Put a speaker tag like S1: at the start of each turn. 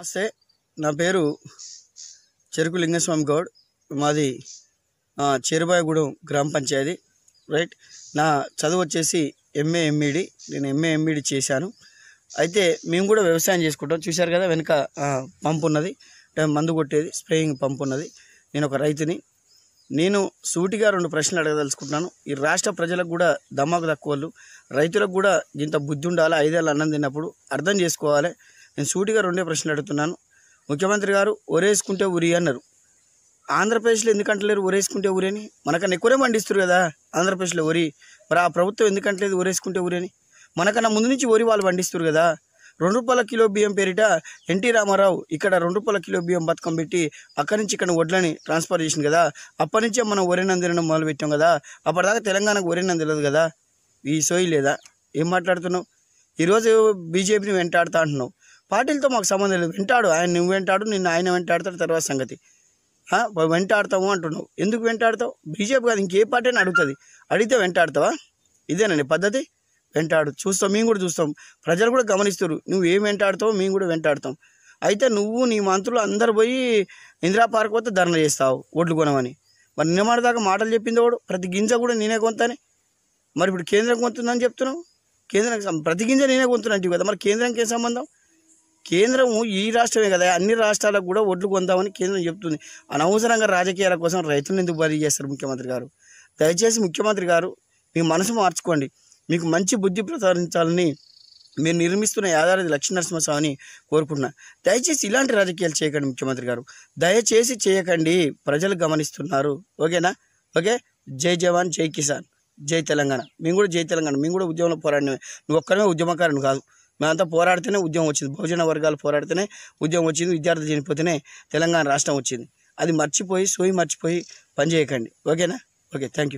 S1: నమస్తే నా పేరు చెరుకు లింగస్వామి గౌడ్ మాది చేరుబాయగూడెం గ్రామ పంచాయతీ రైట్ నా చదువు వచ్చేసి ఎంఏ ఎంఈడి నేను ఎంఏ ఎంఈడి చేశాను అయితే మేము కూడా వ్యవసాయం చేసుకుంటాం చూశారు కదా వెనుక పంపు ఉన్నది మందు కొట్టేది స్ప్రేయింగ్ పంపు ఉన్నది నేను ఒక రైతుని నేను సూటిగా రెండు ప్రశ్నలు అడగదలుచుకుంటున్నాను ఈ రాష్ట్ర ప్రజలకు కూడా దమాకు తక్కువలు రైతులకు కూడా ఇంత బుద్ధి ఉండాలి ఐదేళ్ళు అన్నం తిన్నప్పుడు అర్థం చేసుకోవాలి నేను సూటిగా రెండే ప్రశ్నలు అడుగుతున్నాను ముఖ్యమంత్రి గారు ఒరేసుకుంటే ఉరి అన్నారు ఆంధ్రప్రదేశ్లో ఎందుకంటలేరు ఒరేసుకుంటే ఉరేని మనకన్నా ఎక్కువనే పండిస్తారు కదా ఆంధ్రప్రదేశ్లో ఒరి మరి ఆ ప్రభుత్వం ఎందుకంటలేదు ఒరేసుకుంటే అని మనకన్నా ముందు నుంచి ఒరి వాళ్ళు పండిస్తారు కదా రెండు రూపాయల కిలో బియ్యం పేరిట ఎన్టీ రామారావు ఇక్కడ రెండు రూపాయల కిలో బియ్యం బతకం పెట్టి అక్కడి నుంచి ఇక్కడ వడ్లని ట్రాన్స్ఫర్ చేసింది కదా అప్పటి నుంచే మనం మొదలు మొదలుపెట్టాం కదా అప్పటిదాకా తెలంగాణకు ఒరేనందిరదు కదా ఈ సోయి లేదా ఏం మాట్లాడుతున్నావు ఈరోజు బీజేపీని వెంటాడుతా అంటున్నావు పార్టీలతో మాకు సంబంధం లేదు వింటాడు ఆయన నువ్వు వెంటాడు నిన్ను ఆయన వెంటాడతాడు తర్వాత సంగతి వెంటాడతావు అంటున్నావు ఎందుకు వెంటాడతావు బీజేపీ కాదు ఇంకే పార్టీ అని అడుగుతుంది అడిగితే వెంటాడతావా ఇదేనండి పద్ధతి వెంటాడు చూస్తాం మేము కూడా చూస్తాం ప్రజలు కూడా గమనిస్తారు నువ్వు ఏం వెంటాడతావో మేము కూడా వెంటాడతాం అయితే నువ్వు నీ మంత్రులు అందరు పోయి ఇందిరా పార్క్ పోతే ధర్నా చేస్తావు ఓట్లు కొనమని మరి నిన్న దాకా మాటలు చెప్పింది వాడు ప్రతి గింజ కూడా నేనే కొంతని మరి ఇప్పుడు కేంద్రం కొంతుందని చెప్తున్నావు కేంద్రం ప్రతి గింజ నేనే అంటే కదా మరి కేంద్రంకి ఏం సంబంధం కేంద్రం ఈ రాష్ట్రమే కదా అన్ని రాష్ట్రాలకు కూడా ఒడ్లు కొందామని కేంద్రం చెప్తుంది అనవసరంగా రాజకీయాల కోసం రైతులను ఎందుకు బదిలీ చేస్తారు ముఖ్యమంత్రి గారు దయచేసి ముఖ్యమంత్రి గారు మీ మనసు మార్చుకోండి మీకు మంచి బుద్ధి ప్రసారించాలని మీరు నిర్మిస్తున్న యాదాద్రి లక్ష్మీనరసింహస్వామిని కోరుకుంటున్నా దయచేసి ఇలాంటి రాజకీయాలు చేయకండి ముఖ్యమంత్రి గారు దయచేసి చేయకండి ప్రజలు గమనిస్తున్నారు ఓకేనా ఓకే జై జవాన్ జై కిసాన్ జై తెలంగాణ మేము కూడా జై తెలంగాణ మేము కూడా ఉద్యమంలో పోరాడినవి నువ్వు ఒక్కడమే ఉద్యమకారుని కాదు మేమంతా పోరాడితేనే ఉద్యమం వచ్చింది బహుజన వర్గాలు పోరాడితేనే ఉద్యమం వచ్చింది విద్యార్థులు చనిపోతేనే తెలంగాణ రాష్ట్రం వచ్చింది అది మర్చిపోయి సోయి మర్చిపోయి పనిచేయకండి ఓకేనా ఓకే థ్యాంక్ యూ